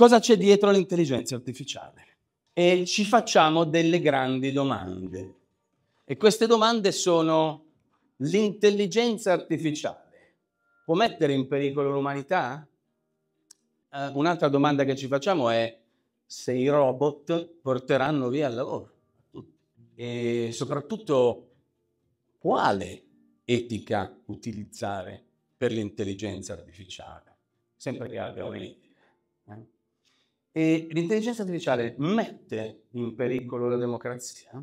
cosa c'è dietro l'intelligenza artificiale? E ci facciamo delle grandi domande. E queste domande sono l'intelligenza artificiale può mettere in pericolo l'umanità? Uh, un'altra domanda che ci facciamo è se i robot porteranno via il lavoro e soprattutto quale etica utilizzare per l'intelligenza artificiale, sempre che abbia un'etica. Eh? E l'intelligenza artificiale mette in pericolo la democrazia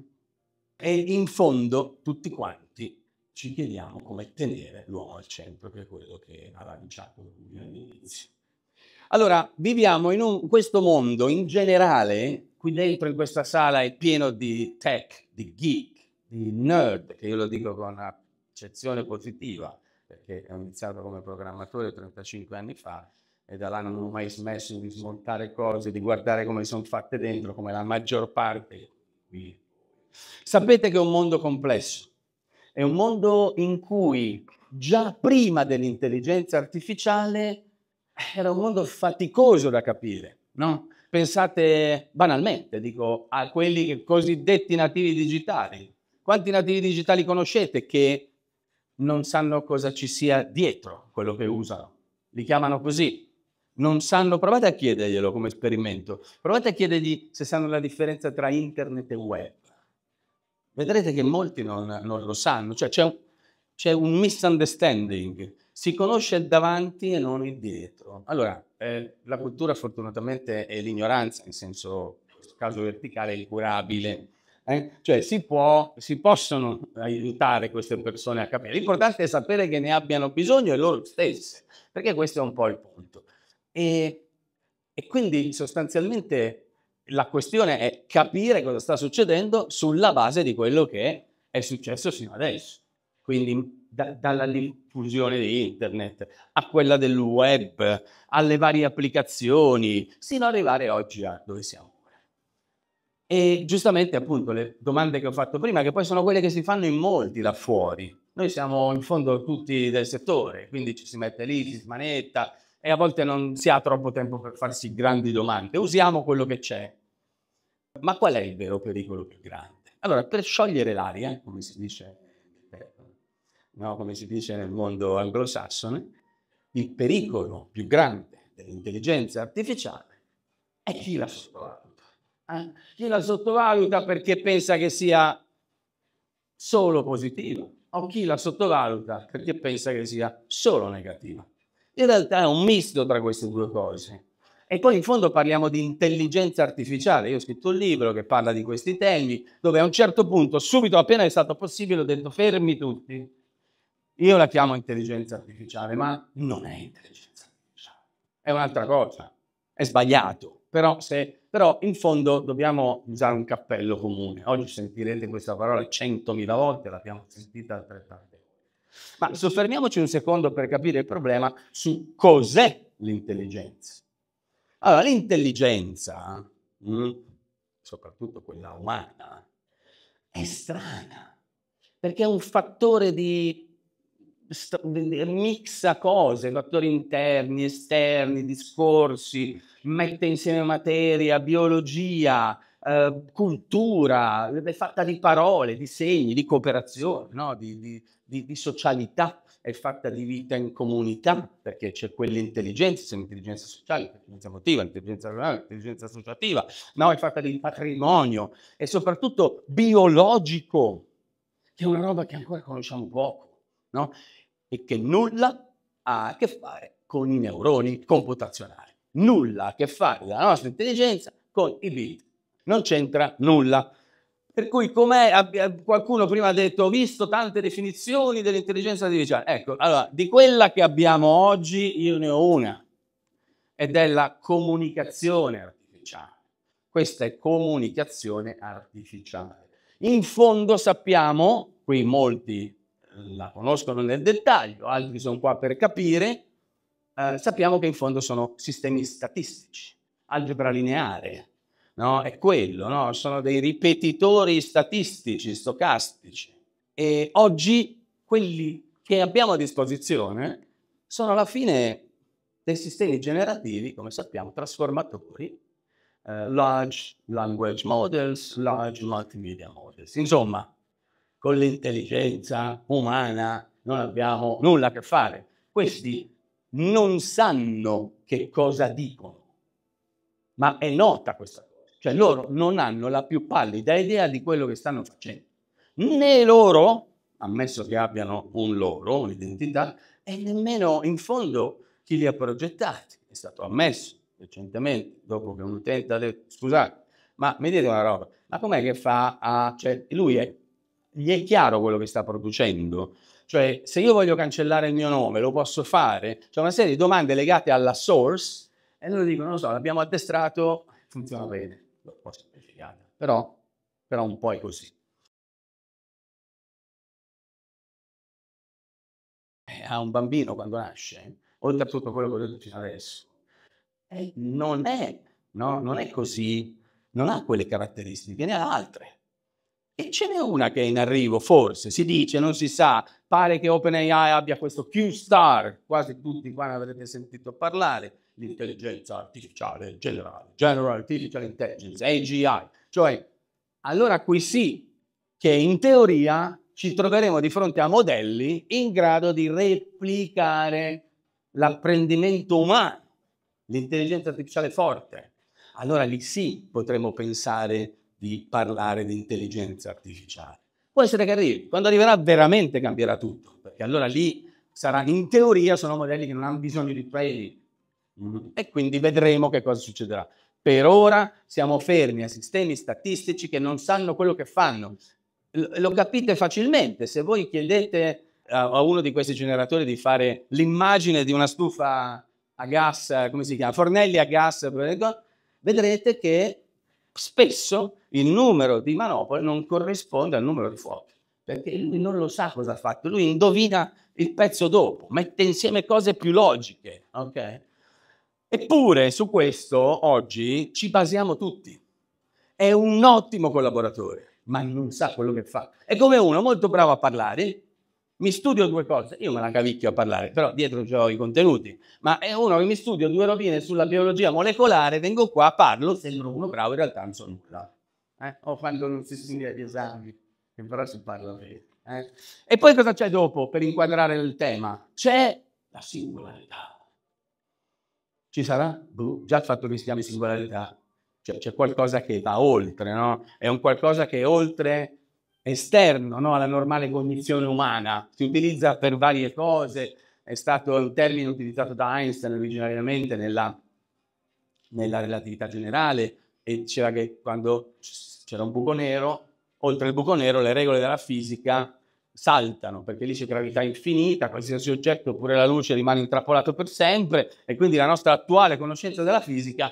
e in fondo tutti quanti ci chiediamo come tenere l'uomo al centro, che è quello che aveva diciato all'inizio. Allora, viviamo in un, questo mondo in generale, qui dentro in questa sala è pieno di tech, di geek, di nerd, che io lo dico con accezione positiva, perché ho iniziato come programmatore 35 anni fa, e da là non ho mai smesso di smontare cose, di guardare come sono fatte dentro, come la maggior parte. Sapete che è un mondo complesso, è un mondo in cui già prima dell'intelligenza artificiale era un mondo faticoso da capire, no? Pensate banalmente, dico, a quelli cosiddetti nativi digitali. Quanti nativi digitali conoscete che non sanno cosa ci sia dietro quello che usano? Li chiamano così, non sanno, provate a chiederglielo come esperimento, provate a chiedergli se sanno la differenza tra internet e web. Vedrete che molti non, non lo sanno, cioè c'è un, c'è un misunderstanding, si conosce davanti e non il dietro. Allora, eh, la cultura fortunatamente è l'ignoranza, in senso, in caso verticale, incurabile. Eh? Cioè si, può, si possono aiutare queste persone a capire. L'importante è sapere che ne abbiano bisogno e loro stesse, perché questo è un po' il punto. E, e quindi sostanzialmente la questione è capire cosa sta succedendo sulla base di quello che è successo sino adesso. Quindi da, dalla diffusione di internet a quella del web, alle varie applicazioni, sino ad arrivare oggi a dove siamo. E giustamente appunto le domande che ho fatto prima, che poi sono quelle che si fanno in molti là fuori. Noi siamo in fondo tutti del settore, quindi ci si mette lì, si smanetta, e a volte non si ha troppo tempo per farsi grandi domande, usiamo quello che c'è. Ma qual è il vero pericolo più grande? Allora, per sciogliere l'aria, come si dice, eh, no, come si dice nel mondo anglosassone, il pericolo più grande dell'intelligenza artificiale è chi la sottovaluta. Eh? Chi la sottovaluta perché pensa che sia solo positiva o chi la sottovaluta perché pensa che sia solo negativa. In realtà è un misto tra queste due cose. E poi in fondo parliamo di intelligenza artificiale. Io ho scritto un libro che parla di questi temi, dove a un certo punto, subito appena è stato possibile, ho detto fermi tutti. Io la chiamo intelligenza artificiale, ma non è intelligenza artificiale. È un'altra cosa. È sbagliato. Però, se, però in fondo dobbiamo usare un cappello comune. Oggi sentirete questa parola centomila volte, l'abbiamo sentita altrettante. Ma soffermiamoci un secondo per capire il problema su cos'è l'intelligenza. Allora, l'intelligenza, mm, soprattutto quella umana, è strana, perché è un fattore di mixa cose, fattori interni, esterni, discorsi, mette insieme materia, biologia, Ehm, cultura, è eh, fatta di parole, di segni, di cooperazione, no? di, di, di, di, socialità, è fatta di vita in comunità, perché c'è quell'intelligenza, c'è l'intelligenza sociale, l'intelligenza emotiva, l'intelligenza rurale, l'intelligenza associativa, no? è fatta di patrimonio e soprattutto biologico, che è una roba che ancora conosciamo poco, no? e che nulla ha a che fare con i neuroni computazionali, nulla ha a che fare la nostra intelligenza con i bit non c'entra nulla. Per cui com'è, qualcuno prima ha detto, ho visto tante definizioni dell'intelligenza artificiale. Ecco, allora, di quella che abbiamo oggi io ne ho una, ed è la comunicazione artificiale. Questa è comunicazione artificiale. In fondo sappiamo, qui molti la conoscono nel dettaglio, altri sono qua per capire, eh, sappiamo che in fondo sono sistemi statistici, algebra lineare, no? È quello, no? Sono dei ripetitori statistici, stocastici. E oggi quelli che abbiamo a disposizione sono alla fine dei sistemi generativi, come sappiamo, trasformatori, eh, large language models, large multimedia models. Insomma, con l'intelligenza umana non abbiamo nulla a che fare. Questi non sanno che cosa dicono, ma è nota questa cosa. Cioè loro non hanno la più pallida idea di quello che stanno facendo. Né loro, ammesso che abbiano un loro, un'identità, e nemmeno in fondo chi li ha progettati. È stato ammesso recentemente, dopo che un utente ha detto, scusate, ma mi dite una roba, ma com'è che fa a... Cioè, lui è, gli è chiaro quello che sta producendo. Cioè, se io voglio cancellare il mio nome, lo posso fare? C'è una serie di domande legate alla source e loro dicono, non lo so, l'abbiamo addestrato, funziona bene però, però un po' è così. Eh, a un bambino quando nasce, oltre a tutto quello che ho detto fino adesso, eh. non è, no, non è così, non ha quelle caratteristiche, ne ha altre. E ce n'è una che è in arrivo, forse, si dice, non si sa, pare che OpenAI abbia questo Q-Star, quasi tutti qua ne avrete sentito parlare, l'intelligenza artificiale generale, General Artificial Intelligence, AGI. Cioè, allora qui sì che in teoria ci troveremo di fronte a modelli in grado di replicare l'apprendimento umano, l'intelligenza artificiale forte. Allora lì sì potremmo pensare di parlare di intelligenza artificiale. Può essere che arrivi, quando arriverà veramente cambierà tutto, perché allora lì sarà, in teoria sono modelli che non hanno bisogno di training, Mm-hmm. E quindi vedremo che cosa succederà. Per ora siamo fermi a sistemi statistici che non sanno quello che fanno. L- lo capite facilmente. Se voi chiedete a uno di questi generatori di fare l'immagine di una stufa a gas, come si chiama, fornelli a gas, vedrete che spesso il numero di manopole non corrisponde al numero di fuochi, perché lui non lo sa cosa ha fatto, lui indovina il pezzo dopo, mette insieme cose più logiche, ok? Eppure su questo oggi ci basiamo tutti. È un ottimo collaboratore, ma non sa quello che fa. È come uno molto bravo a parlare, mi studio due cose, io me la cavicchio a parlare, però dietro ho i contenuti, ma è uno che mi studio due rovine sulla biologia molecolare, vengo qua, parlo, sembro uno bravo, in realtà non so nulla. Eh? O quando non si studia gli esami, che però si parla bene. Eh? E poi cosa c'è dopo per inquadrare il tema? C'è la singolarità. Ci sarà? Boh, già il fatto che si chiami singolarità, cioè c'è qualcosa che va oltre, no? È un qualcosa che è oltre esterno no? alla normale cognizione umana, si utilizza per varie cose, è stato un termine utilizzato da Einstein originariamente nella, nella relatività generale e diceva che quando c'era un buco nero, oltre il buco nero le regole della fisica saltano perché lì c'è gravità infinita, qualsiasi oggetto, oppure la luce, rimane intrappolato per sempre e quindi la nostra attuale conoscenza della fisica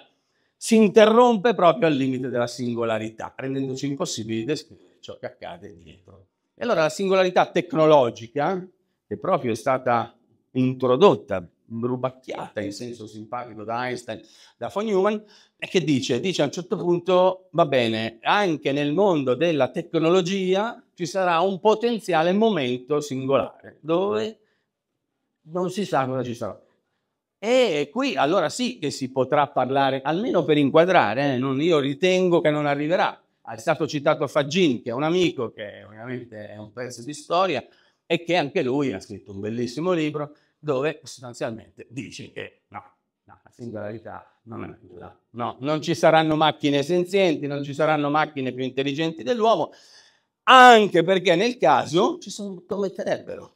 si interrompe proprio al limite della singolarità, rendendoci impossibile descrivere ciò che accade dietro. E allora la singolarità tecnologica, che proprio è stata introdotta rubacchiata in senso simpatico da Einstein, da von Neumann, e che dice, dice a un certo punto, va bene, anche nel mondo della tecnologia ci sarà un potenziale momento singolare, dove non si sa cosa ci sarà. E qui allora sì che si potrà parlare, almeno per inquadrare, eh, non, io ritengo che non arriverà. È stato citato Faggin, che è un amico, che ovviamente è un pezzo di storia, e che anche lui ha scritto un bellissimo libro, dove sostanzialmente dici che no, no la singolarità non è nulla. No, non ci saranno macchine senzienti, non ci saranno macchine più intelligenti dell'uomo, anche perché nel caso ci sottometterebbero.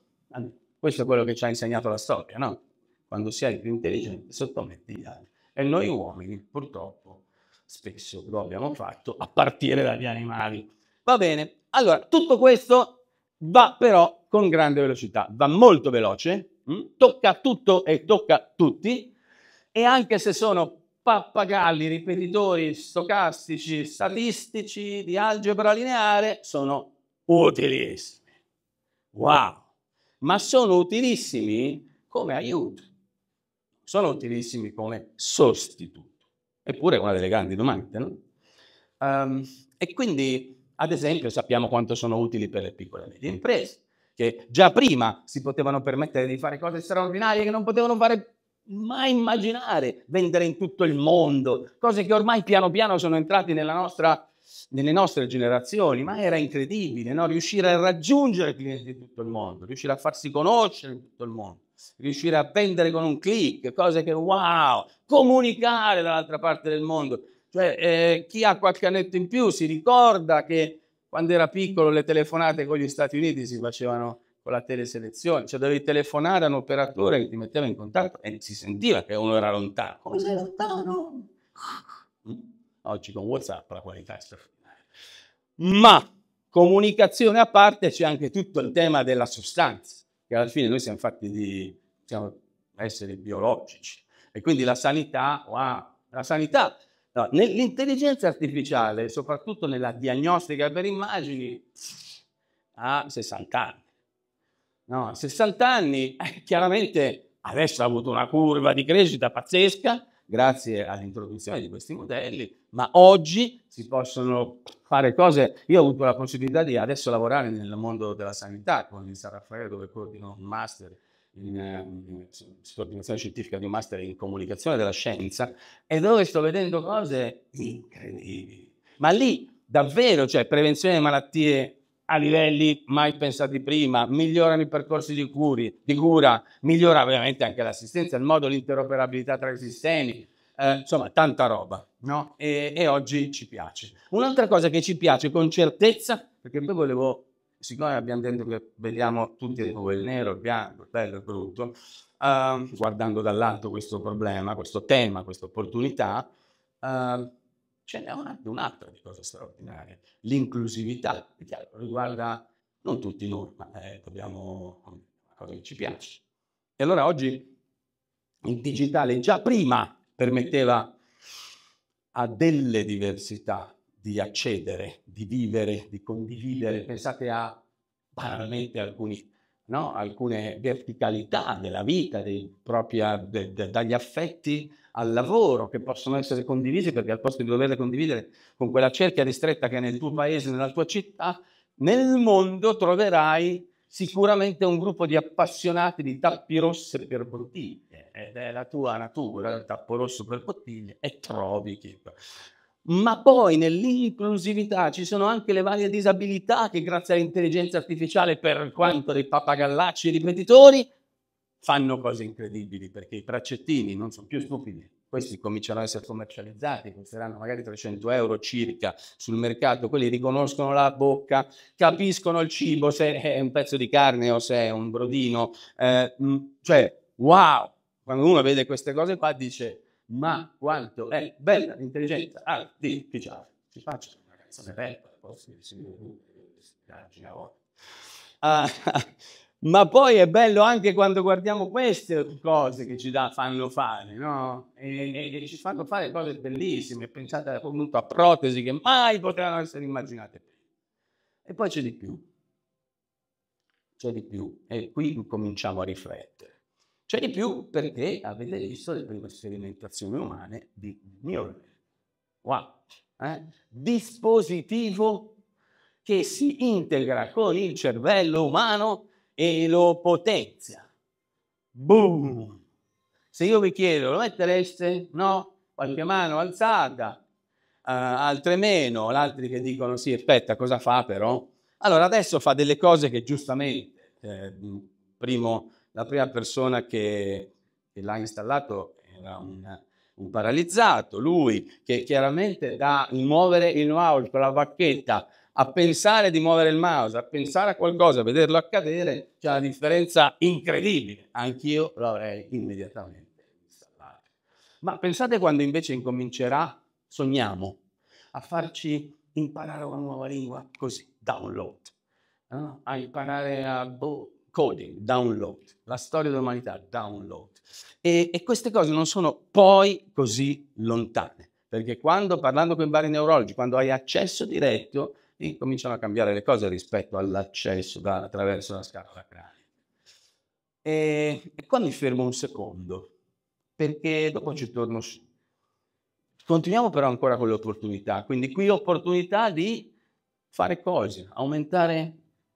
Questo è quello che ci ha insegnato la storia, no? Quando si è più intelligente sottometti gli altri. E noi uomini, purtroppo, spesso lo abbiamo fatto a partire dagli animali. Va bene, allora tutto questo va però con grande velocità, va molto veloce, Mm? tocca tutto e tocca tutti e anche se sono pappagalli, ripetitori stocastici, statistici di algebra lineare, sono utilissimi. Wow! Ma sono utilissimi come aiuto, sono utilissimi come sostituto. Eppure è una delle grandi domande, no? Um, e quindi, ad esempio, sappiamo quanto sono utili per le piccole e medie imprese che già prima si potevano permettere di fare cose straordinarie che non potevano fare mai immaginare, vendere in tutto il mondo, cose che ormai piano piano sono entrate nostra, nelle nostre generazioni, ma era incredibile no? riuscire a raggiungere clienti di tutto il mondo, riuscire a farsi conoscere in tutto il mondo riuscire a vendere con un clic, cose che wow, comunicare dall'altra parte del mondo. Cioè, eh, chi ha qualche annetto in più si ricorda che quando era piccolo le telefonate con gli Stati Uniti si facevano con la teleselezione, cioè dovevi telefonare a un operatore che ti metteva in contatto e si sentiva che uno era lontano. Come sei lontano? Mm? Oggi con WhatsApp la qualità è straordinaria. Ma comunicazione a parte c'è anche tutto il tema della sostanza, che alla fine noi siamo fatti di siamo esseri biologici e quindi la sanità, wow, la sanità No, nell'intelligenza artificiale, soprattutto nella diagnostica per immagini, ha 60 anni. No, 60 anni, eh, chiaramente adesso ha avuto una curva di crescita pazzesca, grazie all'introduzione di questi modelli, ma oggi si possono fare cose. Io ho avuto la possibilità di adesso lavorare nel mondo della sanità con il San Raffaele, dove coordino un master in ehm, ordinazione scientifica di un master in comunicazione della scienza e dove sto vedendo cose incredibili. Ma lì davvero, cioè prevenzione di malattie a livelli mai pensati prima, migliorano i percorsi di, curi, di cura, migliora veramente anche l'assistenza, il modo, l'interoperabilità tra i sistemi, eh, insomma tanta roba, no? E, e oggi ci piace. Un'altra cosa che ci piace con certezza, perché poi volevo siccome abbiamo detto che vediamo tutti come il nero, il bianco, il bello, e il brutto, uh, guardando dall'alto questo problema, questo tema, questa opportunità, uh, ce n'è anche un'altra di cosa straordinaria, l'inclusività, chiaro, riguarda non tutti noi, ma eh, dobbiamo una cosa che ci piace. E allora oggi il digitale già prima permetteva a delle diversità di accedere, di vivere, di condividere. Pensate a banalmente alcuni, no? alcune verticalità della vita, dei, propria, de, de, dagli affetti al lavoro che possono essere condivisi perché al posto di doverle condividere con quella cerchia ristretta che è nel tuo paese, nella tua città, nel mondo troverai sicuramente un gruppo di appassionati di tappi rossi per bottiglie ed è la tua natura, il tappo rosso per bottiglie e trovi chi ma poi nell'inclusività ci sono anche le varie disabilità che grazie all'intelligenza artificiale, per quanto dei pappagallacci e ripetitori, fanno cose incredibili, perché i braccettini non sono più stupidi. Questi cominciano ad essere commercializzati, costeranno magari 300 euro circa sul mercato, quelli riconoscono la bocca, capiscono il cibo, se è un pezzo di carne o se è un brodino. Eh, mm, cioè, wow! Quando uno vede queste cose qua dice, ma quanto eh, è bella l'intelligenza artificiale. Ci faccio una canzone bella, forse uh, uh, ah, ma poi è bello anche quando guardiamo queste cose che ci da, fanno fare, no? E, e, e, ci fanno fare cose bellissime, pensate appunto a protesi che mai potevano essere immaginate. E poi c'è di più, c'è di più, e qui cominciamo a riflettere. C'è di più perché avete visto le prime sperimentazioni umane di Newton. Wow! Eh? Dispositivo che si integra con il cervello umano e lo potenzia. Boom! Se io vi chiedo, lo mettereste? No? Qualche mano alzata, Uh, altre meno, altri che dicono sì, aspetta, cosa fa però? Allora adesso fa delle cose che giustamente, eh, primo la prima persona che, che l'ha installato era un, un paralizzato, lui che chiaramente da muovere il mouse con la bacchetta a pensare di muovere il mouse, a pensare a qualcosa, a vederlo accadere, c'è una differenza incredibile. Anch'io l'avrei immediatamente installato. Ma pensate quando invece incomincerà, sogniamo, a farci imparare una nuova lingua così, download, no? a imparare a boh, coding, download, la storia dell'umanità, download. E, e, queste cose non sono poi così lontane, perché quando parlando con i vari neurologi, quando hai accesso diretto, incominciano a cambiare le cose rispetto all'accesso da, attraverso la scatola crania. E, e qua mi fermo un secondo, perché dopo ci torno su. Continuiamo però ancora con le opportunità, quindi qui opportunità di fare cose, aumentare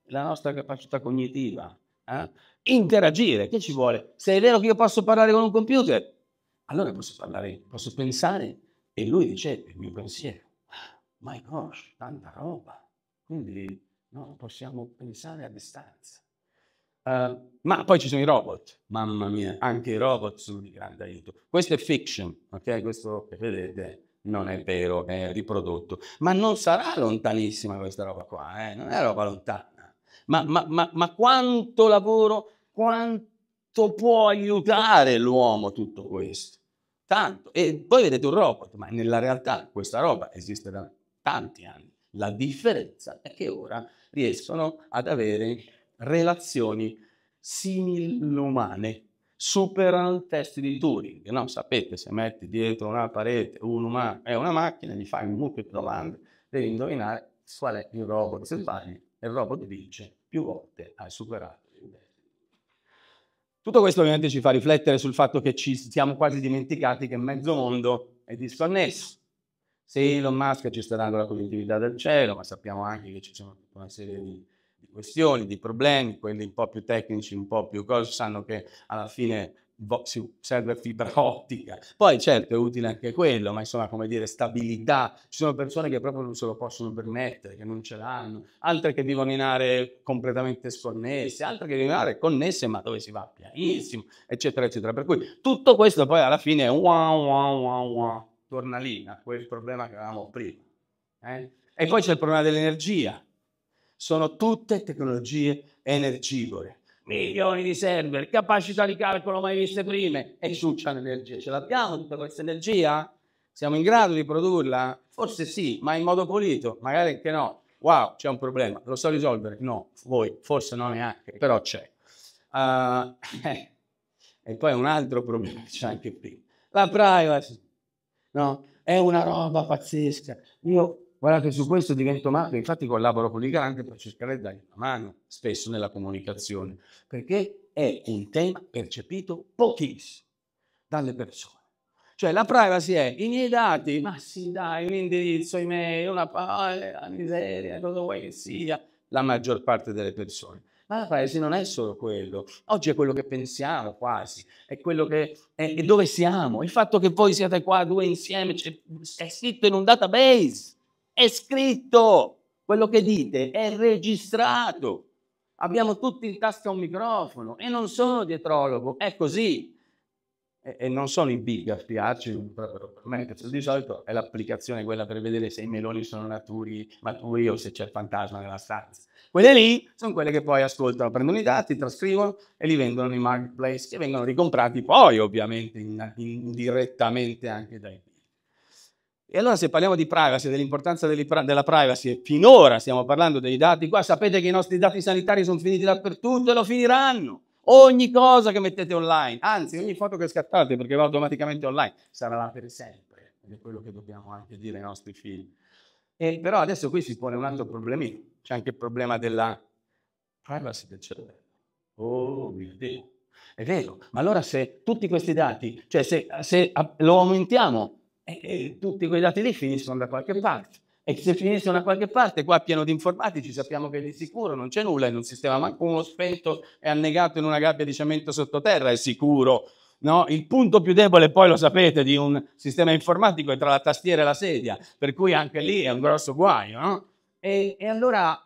la nostra capacità cognitiva, eh? interagire, che ci vuole? Se è vero che io posso parlare con un computer, allora posso parlare, posso pensare e lui dice il mio pensiero. My gosh, tanta roba. Quindi no, possiamo pensare a distanza. Uh, ma poi ci sono i robot, mamma mia, anche i robot sono di grande aiuto. Questo è fiction, ok? Questo che vedete non è vero, è riprodotto, ma non sarà lontanissima questa roba qua, eh? non è roba lontana ma, ma, ma, ma quanto lavoro, quanto può aiutare l'uomo tutto questo? Tanto. E poi vedete un robot, ma nella realtà questa roba esiste da tanti anni. La differenza è che ora riescono ad avere relazioni similumane, umane, superano il test di Turing. No, sapete, se metti dietro una parete un umano e una macchina, gli fai un mucchio di domande, devi indovinare qual è il robot, se sbagli e robot vince più volte hai superato il Tutto questo ovviamente ci fa riflettere sul fatto che ci siamo quasi dimenticati che mezzo mondo è disconnesso. Se Elon Musk ci sta dando la connettività del cielo, ma sappiamo anche che ci sono tutta una serie di, di questioni, di problemi, quelli un po' più tecnici, un po' più cose, sanno che alla fine serve fibra ottica. Poi certo è utile anche quello, ma insomma come dire stabilità. Ci sono persone che proprio non se lo possono permettere, che non ce l'hanno, altre che vivono in aree completamente sconnesse, altre che vivono in aree connesse ma dove si va pianissimo, eccetera, eccetera. Per cui tutto questo poi alla fine è wow, wow, wow, wow, torna lì, a quel problema che avevamo prima. Eh? E poi c'è il problema dell'energia. Sono tutte tecnologie energivore milioni di server, capacità di calcolo mai viste prime e ciuccia l'energia. Ce l'abbiamo tutta questa energia? Siamo in grado di produrla? Forse sì, ma in modo pulito, magari anche no. Wow, c'è un problema, lo so risolvere? No, voi, forse non neanche, però c'è. Uh, E poi un altro problema c'è anche prima. La privacy, no? È una roba pazzesca. Io Guarda che su questo divento matto, infatti collaboro con i grandi per cercare di dare una mano spesso nella comunicazione, perché è un tema percepito pochissimo dalle persone. Cioè la privacy è i miei dati, ma sì dai, un indirizzo email, una parola, miseria, cosa vuoi che sia, la maggior parte delle persone. Ma la privacy non è solo quello, oggi è quello che pensiamo quasi, è quello che è, è dove siamo, il fatto che voi siate qua due insieme, è scritto in un database è scritto, quello che dite è registrato. Abbiamo tutti in tasca un microfono e non sono dietrologo, è così. E, e non sono i big a spiarci, di solito è l'applicazione quella per vedere se i meloni sono naturi, maturi o se c'è il fantasma nella stanza. Quelle lì sono quelle che poi ascoltano, prendono i dati, trascrivono e li vendono in marketplace che vengono ricomprati poi ovviamente indirettamente anche dai big. E allora se parliamo di privacy, dell'importanza della privacy, e finora stiamo parlando dei dati qua, sapete che i nostri dati sanitari sono finiti dappertutto e lo finiranno. Ogni cosa che mettete online, anzi ogni foto che scattate perché va automaticamente online, sarà là per sempre. Ed è quello che dobbiamo anche dire ai nostri figli. E, però adesso qui si pone un altro problemino, c'è anche il problema della privacy del cervello. Oh mio Dio, è vero, ma allora se tutti questi dati, cioè se, se lo aumentiamo e, e tutti quei dati lì finiscono da qualche parte. E se finiscono da qualche parte, qua pieno di informatici, sappiamo che è di sicuro non c'è nulla in un sistema, manco uno spento è annegato in una gabbia di cemento sottoterra è sicuro. No? Il punto più debole, poi lo sapete, di un sistema informatico è tra la tastiera e la sedia, per cui anche lì è un grosso guaio. No? E, e, allora,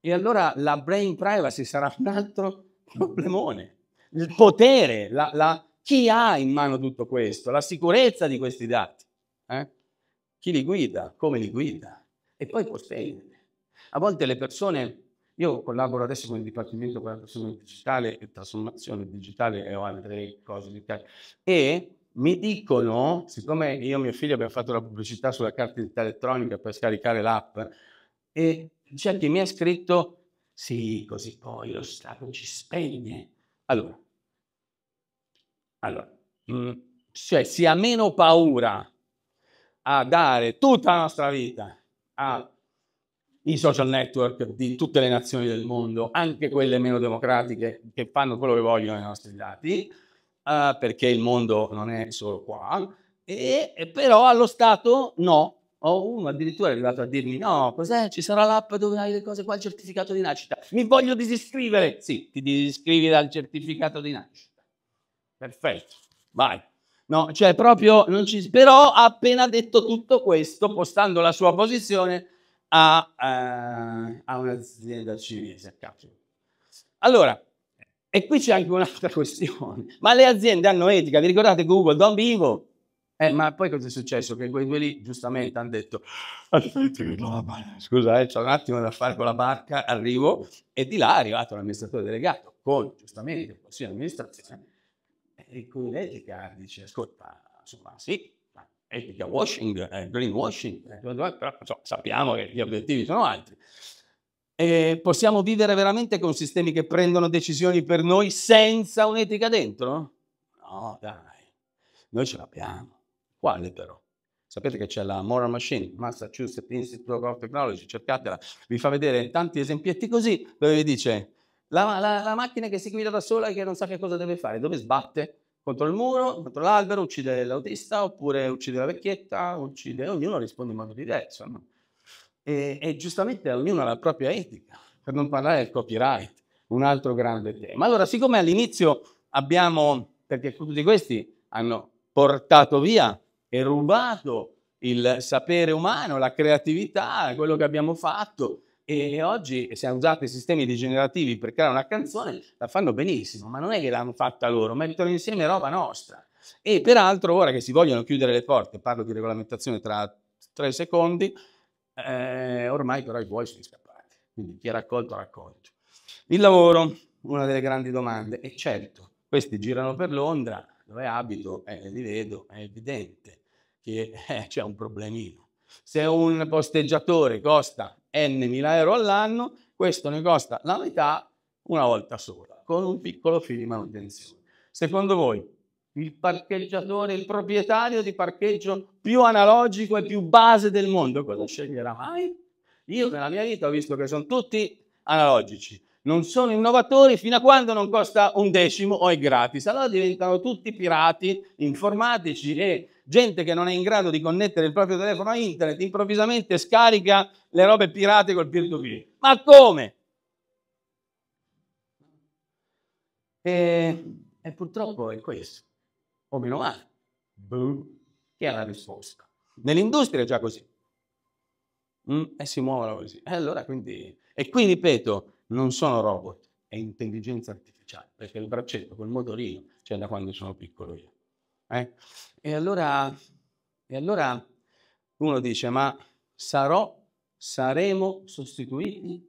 e allora la brain privacy sarà un altro problemone. Il potere, la, la chi ha in mano tutto questo? La sicurezza di questi dati? Eh? Chi li guida? Come li guida? E poi può spegnerli. A volte le persone, io collaboro adesso con il Dipartimento per la Trasformazione Digitale e Trasformazione Digitale e ho altre cose di tale, e mi dicono, siccome io e mio figlio abbiamo fatto la pubblicità sulla carta d'identità elettronica per scaricare l'app, e c'è chi mi ha scritto, sì, così poi lo Stato ci spegne. Allora, allora, mm, cioè si ha meno paura a dare tutta la nostra vita ai eh. social network di tutte le nazioni del mondo, anche quelle meno democratiche, che fanno quello che vogliono i nostri dati, uh, perché il mondo non è solo qua, e, e però allo Stato no. O uno addirittura è arrivato a dirmi: No, cos'è? Ci sarà l'app dove hai le cose qua, il certificato di nascita. Mi voglio disiscrivere. Sì, ti disiscrivi dal certificato di nascita. Perfetto, vai. No, cioè proprio non ci... Però ha appena detto tutto questo, postando la sua posizione a, eh, a un'azienda cinese. Allora, e qui c'è anche un'altra questione. Ma le aziende hanno etica, vi ricordate Google, Don Vivo? Eh, ma poi cosa è successo? Che quei due lì giustamente hanno detto, scusa, eh, c'ho un attimo da fare con la barca, arrivo, e di là è arrivato l'amministratore delegato, con giustamente il consiglio di amministrazione, e con l'etica dice, ascolta, insomma, sì, etica washing, eh, greenwashing, però insomma, sappiamo che gli obiettivi sono altri. E possiamo vivere veramente con sistemi che prendono decisioni per noi senza un'etica dentro? No, dai, noi ce l'abbiamo. Quale però? Sapete che c'è la Moral Machine, Massachusetts Institute of Technology, cercatela, vi fa vedere tanti esempietti così, dove vi dice la, la, la macchina che si guida da sola e che non sa che cosa deve fare, dove sbatte? contro il muro, contro l'albero, uccide l'autista oppure uccide la vecchietta, uccide, ognuno risponde in modo diverso. No? E, e, giustamente ognuno ha la propria etica, per non parlare del copyright, un altro grande tema. Allora, siccome all'inizio abbiamo, perché tutti questi hanno portato via e rubato il sapere umano, la creatività, quello che abbiamo fatto, e oggi se hanno usato i sistemi degenerativi per creare una canzone la fanno benissimo, ma non è che l'hanno fatta loro, mettono insieme roba nostra. E peraltro ora che si vogliono chiudere le porte, parlo di regolamentazione tra tre secondi, eh, ormai però i buoi sono scappati, quindi chi ha raccolto raccolto. Il lavoro, una delle grandi domande, e certo, questi girano per Londra, dove abito, eh, li vedo, è evidente che eh, c'è un problemino. Se un posteggiatore costa n N.000 euro all'anno, questo ne costa la metà una volta sola, con un piccolo fee di manutenzione. Secondo voi, il parcheggiatore, il proprietario di parcheggio più analogico e più base del mondo, cosa sceglierà mai? Io nella mia vita ho visto che sono tutti analogici non sono innovatori fino a quando non costa un decimo o è gratis. Allora diventano tutti pirati informatici e gente che non è in grado di connettere il proprio telefono a internet improvvisamente scarica le robe pirate col peer-to-peer. Ma come? E, e, purtroppo è questo. O meno male. Boh, che è la risposta? Nell'industria è già così. Mm, e si muovono così. E allora quindi... E qui ripeto, non sono robot, è intelligenza artificiale, perché il braccetto cioè, col motorino c'è cioè, da quando sono piccolo io. Eh? E, allora, e allora uno dice, ma sarò, saremo sostituiti?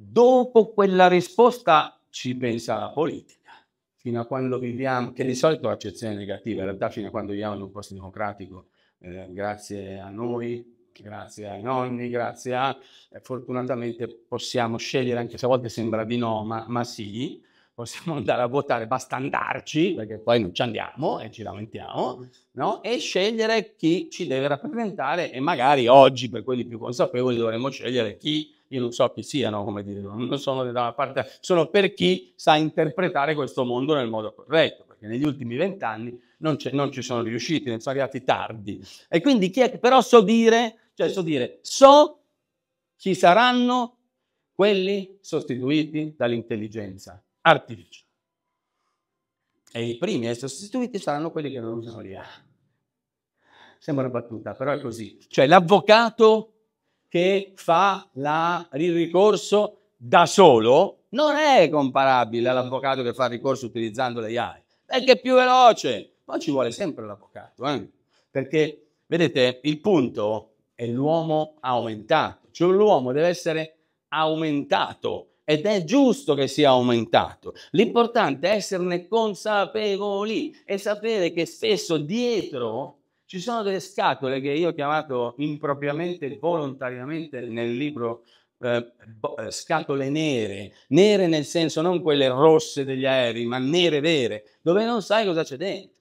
Dopo quella risposta ci pensa la politica, fino a quando viviamo, che di solito è accezione negativa, in realtà fino a quando viviamo in un posto democratico, eh, grazie a noi, grazie ai nonni, grazie a... Eh, fortunatamente possiamo scegliere, anche se a volte sembra di no, ma, ma sì, possiamo andare a votare, basta andarci, perché poi non ci andiamo e ci lamentiamo, no? e scegliere chi ci deve rappresentare e magari oggi, per quelli più consapevoli, dovremmo scegliere chi, io non so chi siano, come dire, non sono da una parte, sono per chi sa interpretare questo mondo nel modo corretto, perché negli ultimi vent'anni non, non, ci sono riusciti, ne sono arrivati tardi. E quindi chi è, però so dire cioè, so dire, so ci saranno quelli sostituiti dall'intelligenza artificiale. E i primi a essere sostituiti saranno quelli che non usano l'IA. Sembra una battuta, però è così. Cioè, l'avvocato che fa la, il ricorso da solo non è comparabile all'avvocato che fa il ricorso utilizzando l'AI, perché è più veloce, ma ci vuole sempre l'avvocato, eh? perché vedete il punto è l'uomo aumentato, cioè l'uomo deve essere aumentato ed è giusto che sia aumentato. L'importante è esserne consapevoli e sapere che spesso dietro ci sono delle scatole che io ho chiamato impropriamente, volontariamente nel libro eh, eh scatole nere, nere nel senso non quelle rosse degli aerei, ma nere vere, dove non sai cosa c'è dentro.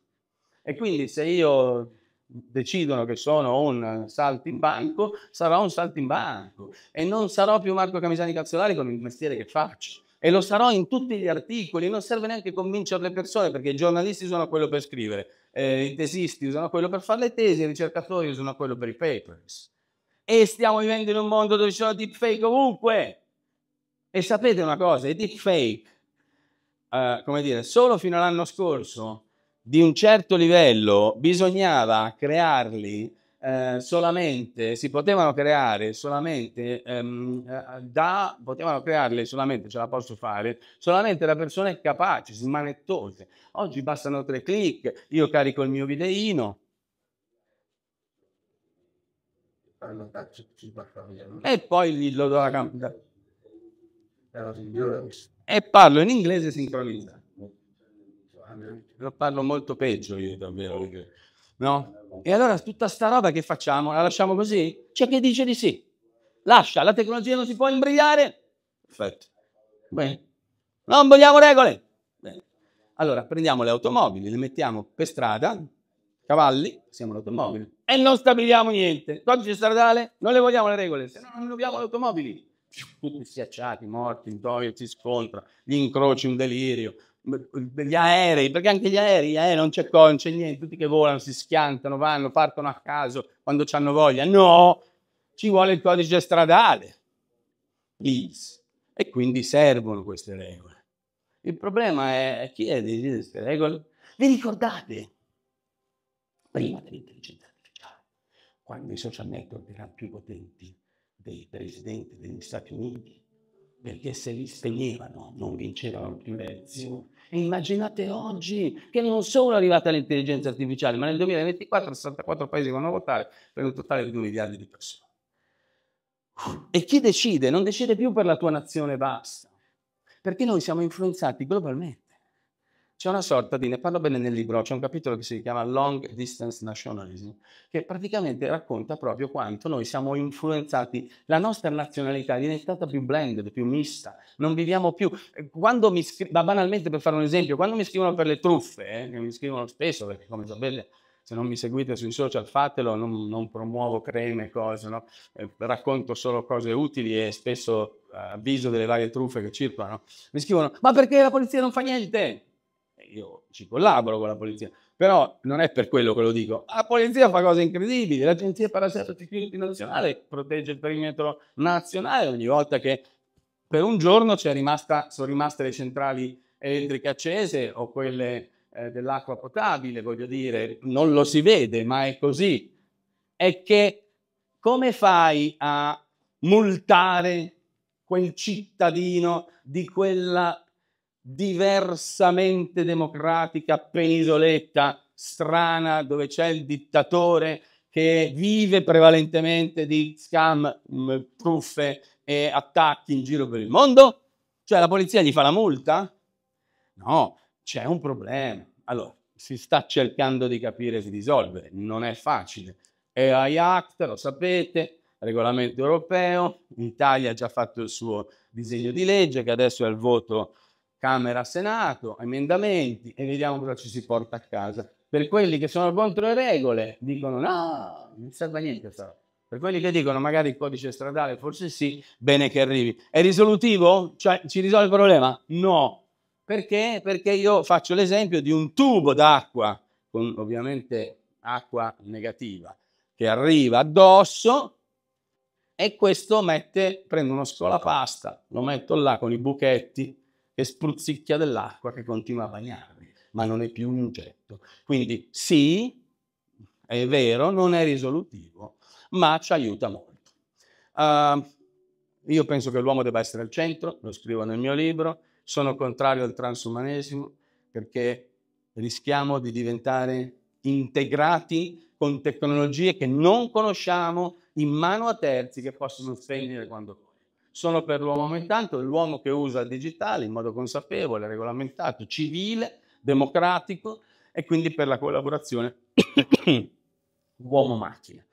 E quindi se io decidono che sono un saltimbanco, sarò un saltimbanco e non sarò più Marco Camisani Cazzolari con il mestiere che faccio. E lo sarò in tutti gli articoli, non serve neanche convincere le persone perché i giornalisti usano quello per scrivere, eh, i tesisti usano quello per fare le tesi, i ricercatori usano quello per i papers. E stiamo vivendo in un mondo dove ci sono deepfake ovunque. E sapete una cosa, i deepfake, uh, come dire, solo fino all'anno scorso di un certo livello bisognava crearli eh, solamente, si potevano creare solamente ehm, eh, da, potevano crearle solamente, ce la posso fare, solamente da persone capaci, smanettose. Oggi bastano tre clic, io carico il mio videino. E poi lo do la camera. E parlo in inglese sincronizzato parlo molto peggio io davvero. Oh. No? Eh, e allora tutta sta roba che facciamo, la lasciamo così? C'è chi dice di sì. Lascia, la tecnologia non si può imbrigliare. Perfetto. Bene. Non vogliamo regole. Bene. Allora prendiamo le automobili, le mettiamo per strada, cavalli, siamo l'automobile, e non stabiliamo niente. Codice stradale, non le vogliamo le regole, se no non abbiamo le automobili. Tutti schiacciati, morti, indoio, si scontra, gli incroci, un delirio, gli aerei, perché anche gli aerei, gli non c'è con, c'è niente, tutti che volano, si schiantano, vanno, partono a caso quando hanno voglia. No, ci vuole il codice stradale. Please. E quindi servono queste regole. Il problema è chi è di queste regole? Vi ricordate? Prima dell'intelligenza artificiale, quando i social network erano più potenti dei presidenti degli Stati Uniti, perché se li spegnevano non vincevano più le elezioni Immaginate oggi che non solo è arrivata l'intelligenza artificiale, ma nel 2024 64 paesi vanno a votare per un totale di 2 miliardi di persone. E chi decide? Non decide più per la tua nazione, basta. Perché noi siamo influenzati globalmente c'è una sorta di, ne parlo bene nel libro, c'è un capitolo che si chiama Long Distance Nationalism, che praticamente racconta proprio quanto noi siamo influenzati, la nostra nazionalità è diventata più blended, più mista, non viviamo più. Quando mi scrivono, banalmente per fare un esempio, quando mi scrivono per le truffe, eh, che mi scrivono spesso, perché come sapete se non mi seguite sui social fatelo, non, non promuovo creme, e cose, no? eh, racconto solo cose utili e spesso eh, avviso delle varie truffe che circolano. Mi scrivono, ma perché la polizia non fa niente? io ci collaboro con la polizia, però non è per quello che lo dico. La polizia fa cose incredibili, l'Agenzia per la Nazionale protegge il perimetro nazionale ogni volta che per un giorno rimasta, sono rimaste le centrali elettriche accese o quelle eh, dell'acqua potabile, voglio dire, non lo si vede, ma è così. È che come fai a multare quel cittadino di quella diversamente democratica, penisoletta, strana, dove c'è il dittatore che vive prevalentemente di scam, mm, truffe e attacchi in giro per il mondo? Cioè la polizia gli fa la multa? No, c'è un problema. Allora, si sta cercando di capire e di risolvere, non è facile. AI Act, lo sapete, regolamento europeo, l'Italia ha già fatto il suo disegno di legge che adesso è al voto Camera, Senato, emendamenti e vediamo cosa ci si porta a casa. Per quelli che sono contro le regole dicono no, non serve a niente però. Per quelli che dicono magari il codice stradale forse sì, bene che arrivi. È risolutivo? Cioè ci risolve il problema? No. Perché? Perché io faccio l'esempio di un tubo d'acqua, con ovviamente acqua negativa, che arriva addosso e questo mette, prendo uno scolapasta, lo metto là con i buchetti e spruzzicchia dell'acqua che continua a bagnarmi, ma non è più un oggetto. Quindi sì, è vero, non è risolutivo, ma ci aiuta molto. Uh, io penso che l'uomo debba essere al centro, lo scrivo nel mio libro, sono contrario al transumanesimo perché rischiamo di diventare integrati con tecnologie che non conosciamo in mano a terzi che possono spegnere quando sono per l'uomo intanto l'uomo che usa il digitale in modo consapevole, regolamentato, civile, democratico e quindi per la collaborazione uomo-macchina.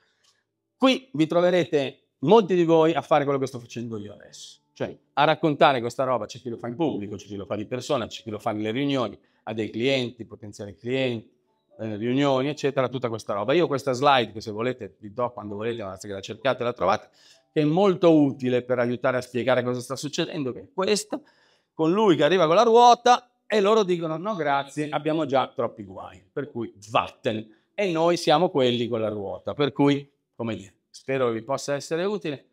Qui vi troverete molti di voi a fare quello che sto facendo io adesso, cioè a raccontare questa roba, c'è chi lo fa in pubblico, c'è chi lo fa di persona, c'è chi lo fa nelle riunioni, a dei clienti, potenziali clienti, nelle eh, riunioni, eccetera, tutta questa roba. Io questa slide che se volete vi do quando volete, se la cercate la trovate, che è molto utile per aiutare a spiegare cosa sta succedendo, che è questa, con lui che arriva con la ruota e loro dicono no grazie, abbiamo già troppi guai, per cui vattene. E noi siamo quelli con la ruota, per cui, come dire, spero vi possa essere utile.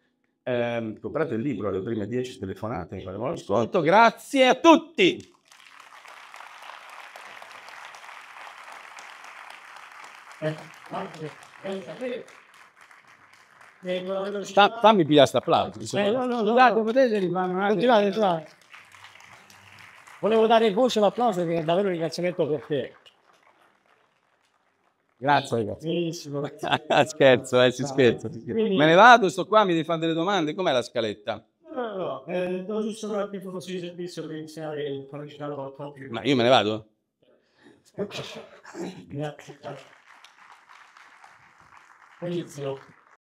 Eh, comprate il libro, le prime 10 telefonate, faremo Grazie a tutti! Grazie. Eh, Sta, fammi pigliare questo applauso. Eh, no, no, no. potete rimanere. Continuate, Volevo dare voce all'applauso che è davvero un ringraziamento per te. Grazie, ragazzi. Ah, scherzo, eh, si scherzo. Quindi... Me ne vado, sto qua, mi devi fare delle domande. Com'è la scaletta? No, no, eh, giusto fare più di servizio per iniziare il conoscere qualcosa. Ma io me ne vado? Grazie. Benissimo.